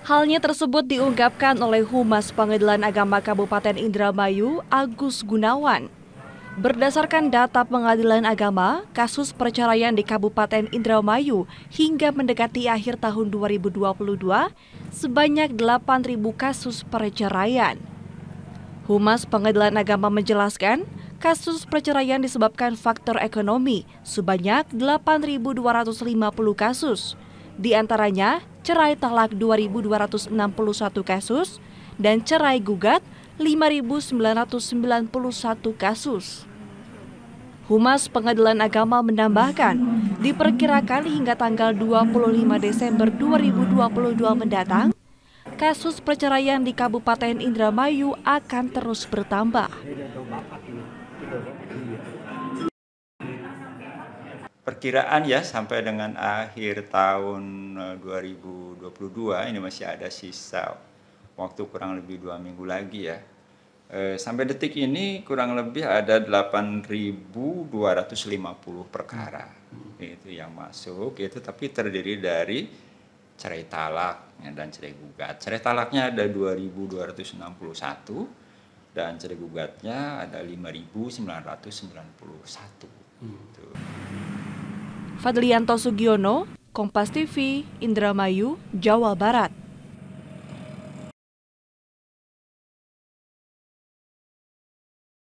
Halnya tersebut diungkapkan oleh Humas Pengadilan Agama Kabupaten Indramayu, Agus Gunawan. Berdasarkan data Pengadilan Agama, kasus perceraian di Kabupaten Indramayu hingga mendekati akhir tahun 2022 sebanyak 8.000 kasus perceraian. Humas Pengadilan Agama menjelaskan, kasus perceraian disebabkan faktor ekonomi sebanyak 8.250 kasus. Di antaranya cerai talak 2.261 kasus dan cerai gugat 5.991 kasus. Humas Pengadilan Agama menambahkan, diperkirakan hingga tanggal 25 Desember 2022 mendatang, kasus perceraian di Kabupaten Indramayu akan terus bertambah perkiraan ya sampai dengan akhir tahun 2022 eh, ini masih ada sisa waktu kurang lebih dua minggu lagi ya. Eh, sampai detik ini kurang lebih ada 8.250 perkara hmm. itu yang masuk itu tapi terdiri dari cerai talak ya, dan cerai gugat. Cerai talaknya ada 2.261 dan cerai gugatnya ada 5.991. Hmm. Tuh. Gitu. Fadlianto Sugiono, Kompas TV, Indramayu, Jawa Barat.